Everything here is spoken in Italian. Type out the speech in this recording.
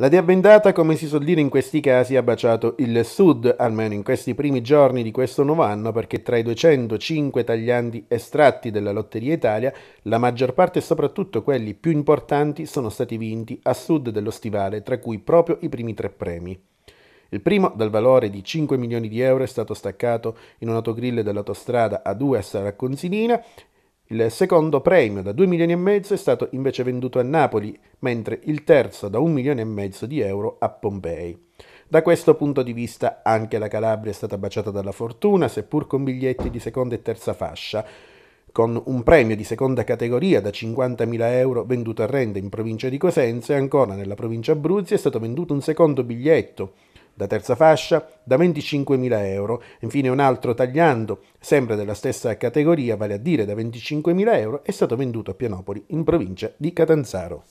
La dea bendata, come si suol dire in questi casi, ha baciato il sud, almeno in questi primi giorni di questo nuovo anno, perché tra i 205 taglianti estratti della Lotteria Italia, la maggior parte e soprattutto quelli più importanti sono stati vinti a sud dello stivale, tra cui proprio i primi tre premi. Il primo, dal valore di 5 milioni di euro, è stato staccato in un autogrill dell'autostrada A2 a Saracconsinina il secondo premio da 2 milioni e mezzo è stato invece venduto a Napoli, mentre il terzo da 1 milione e mezzo di euro a Pompei. Da questo punto di vista anche la Calabria è stata baciata dalla fortuna, seppur con biglietti di seconda e terza fascia, con un premio di seconda categoria da 50.000 euro venduto a Rende in provincia di Cosenza e ancora nella provincia Abruzzi è stato venduto un secondo biglietto da terza fascia da 25.000 euro, infine un altro tagliando, sempre della stessa categoria, vale a dire da 25.000 euro, è stato venduto a Pianopoli in provincia di Catanzaro.